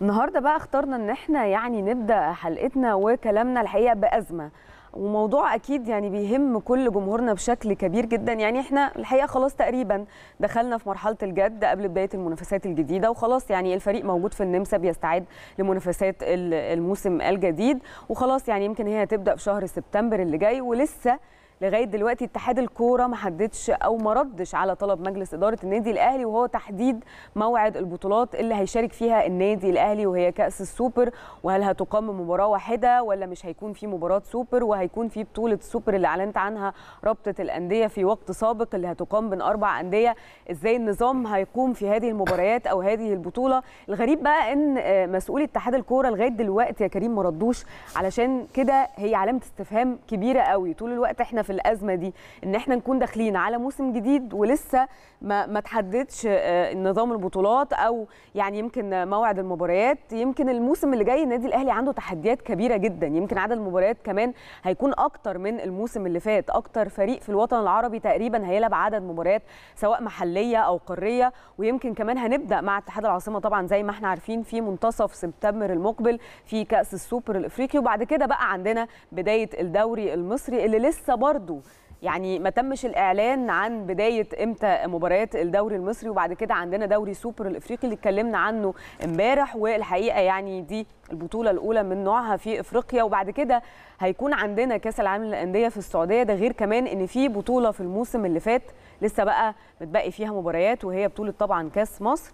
النهارده بقى اخترنا ان احنا يعني نبدا حلقتنا وكلامنا الحقيقه بازمه وموضوع اكيد يعني بيهم كل جمهورنا بشكل كبير جدا يعني احنا الحقيقه خلاص تقريبا دخلنا في مرحله الجد قبل بدايه المنافسات الجديده وخلاص يعني الفريق موجود في النمسا بيستعد لمنافسات الموسم الجديد وخلاص يعني يمكن هي هتبدا في شهر سبتمبر اللي جاي ولسه لغايه دلوقتي اتحاد الكوره ما حددش او ما ردش على طلب مجلس اداره النادي الاهلي وهو تحديد موعد البطولات اللي هيشارك فيها النادي الاهلي وهي كاس السوبر وهل هتقام مباراه واحده ولا مش هيكون في مباراه سوبر وهيكون في بطوله السوبر اللي اعلنت عنها رابطه الانديه في وقت سابق اللي هتقام بين اربع انديه ازاي النظام هيقوم في هذه المباريات او هذه البطوله الغريب بقى ان آه، مسؤولي اتحاد الكوره لغايه دلوقتي يا كريم ما ردوش علشان كده هي علامه استفهام كبيره قوي طول الوقت احنا في في الازمه دي ان احنا نكون داخلين على موسم جديد ولسه ما ما تحددش آه، نظام البطولات او يعني يمكن موعد المباريات يمكن الموسم اللي جاي النادي الاهلي عنده تحديات كبيره جدا يمكن عدد المباريات كمان هيكون اكتر من الموسم اللي فات اكتر فريق في الوطن العربي تقريبا هيلعب عدد مباريات سواء محليه او قاريه ويمكن كمان هنبدا مع اتحاد العاصمه طبعا زي ما احنا عارفين في منتصف سبتمبر المقبل في كاس السوبر الافريقي وبعد كده بقى عندنا بدايه الدوري المصري اللي لسه برضه برضو يعني ما تمش الاعلان عن بدايه امتى مباريات الدوري المصري وبعد كده عندنا دوري سوبر الافريقي اللي اتكلمنا عنه امبارح والحقيقه يعني دي البطوله الاولى من نوعها في افريقيا وبعد كده هيكون عندنا كاس العالم للانديه في السعوديه ده غير كمان ان في بطوله في الموسم اللي فات لسه بقى متبقي فيها مباريات وهي بطوله طبعا كاس مصر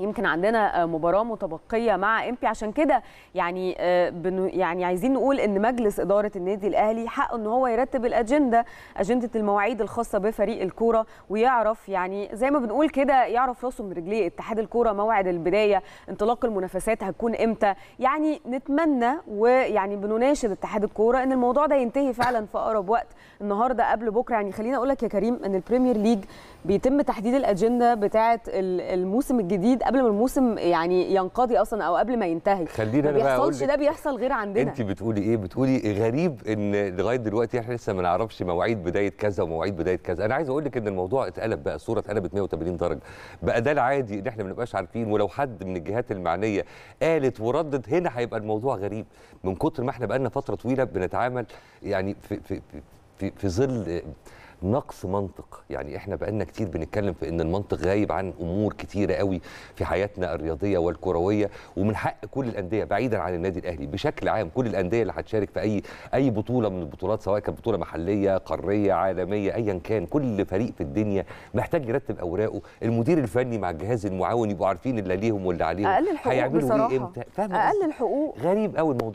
يمكن عندنا آه، مباراه متبقيه مع امبي عشان كده يعني آه، يعني عايزين نقول ان مجلس اداره النادي الاهلي حقه ان هو يرتب الاجنده اجنده المواعيد الخاصه بفريق الكوره ويعرف يعني زي ما بنقول كده يعرف راسه من رجليه اتحاد الكوره موعد البدايه انطلاق المنافسات هتكون امتى يعني نتمنى ويعني بنناشد اتحاد الكوره ان الموضوع ده ينتهي فعلا في اقرب وقت النهارده قبل بكره يعني خليني اقول لك يا كريم ان البريمير ليج بيتم تحديد الاجنده بتاعه الموسم الجديد قبل ما الموسم يعني ينقضي اصلا او قبل ما ينتهي خلينا ما بيحصلش ده بيحصل غير عندنا انت بتقولي ايه بتقولي غريب ان لغايه دلوقتي احنا لسه ما نعرفش مواعيد بدايه كذا ومواعيد بدايه كذا انا عايز اقول لك ان الموضوع اتقلب بقى الصوره اتقلبت 180 درجه بقى ده العادي ان احنا ما بنبقاش عارفين ولو حد من الجهات المعنيه قالت وردت هنا هيبقى الموضوع غريب من كتر ما احنا بقى لنا فتره طويله بنتعامل يعني في في في, في ظل نقص منطق يعني احنا بقالنا كتير بنتكلم في ان المنطق غايب عن امور كتيره قوي في حياتنا الرياضيه والكرويه ومن حق كل الانديه بعيدا عن النادي الاهلي بشكل عام كل الانديه اللي هتشارك في اي اي بطوله من البطولات سواء كانت بطوله محليه قاريه عالميه ايا كان كل فريق في الدنيا محتاج يرتب اوراقه المدير الفني مع الجهاز المعاون يبقوا عارفين اللي ليهم واللي عليهم هيعملوا ايه امتى اقل الحقوق غريب قوي الموضوع